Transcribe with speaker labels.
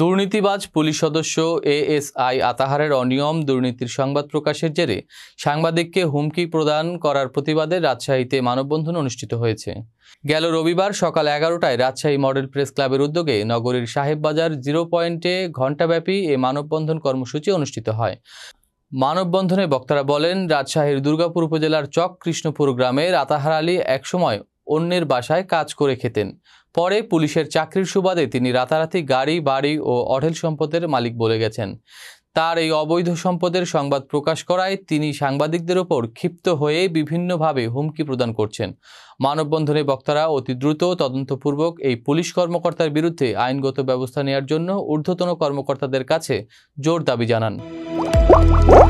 Speaker 1: দুর্নীতিবাজ পুলিশ সদস্য এএসআই আতাহারের অনিয়ম দুর্নীতির সংবাদ প্রকাশের জেরে সাংবাদিককে হুমকি প্রদান করার প্রতিবাদে রাজশাহীতে মানববন্ধন অনুষ্ঠিত হয়েছে গেল রবিবার সকাল এগারোটায় রাজশাহী মডেল প্রেস ক্লাবের উদ্যোগে নগরীর সাহেববাজার জিরো পয়েন্টে ঘণ্টাব্যাপী এ মানববন্ধন কর্মসূচি অনুষ্ঠিত হয় মানববন্ধনে বক্তারা বলেন রাজশাহীর দুর্গাপুর উপজেলার চক কৃষ্ণপুর গ্রামের আতাহার আলী একসময় অন্যের বাসায় কাজ করে খেতেন পরে পুলিশের চাকরির সুবাদে তিনি রাতারাতি গাড়ি বাড়ি ও অঢেল সম্পদের মালিক বলে গেছেন তার এই অবৈধ সম্পদের সংবাদ প্রকাশ করায় তিনি সাংবাদিকদের ওপর ক্ষিপ্ত হয়ে বিভিন্নভাবে হুমকি প্রদান করছেন মানববন্ধনে বক্তারা অতি দ্রুত তদন্তপূর্বক এই পুলিশ কর্মকর্তার বিরুদ্ধে আইনগত ব্যবস্থা নেওয়ার জন্য ঊর্ধ্বতন কর্মকর্তাদের কাছে জোর দাবি জানান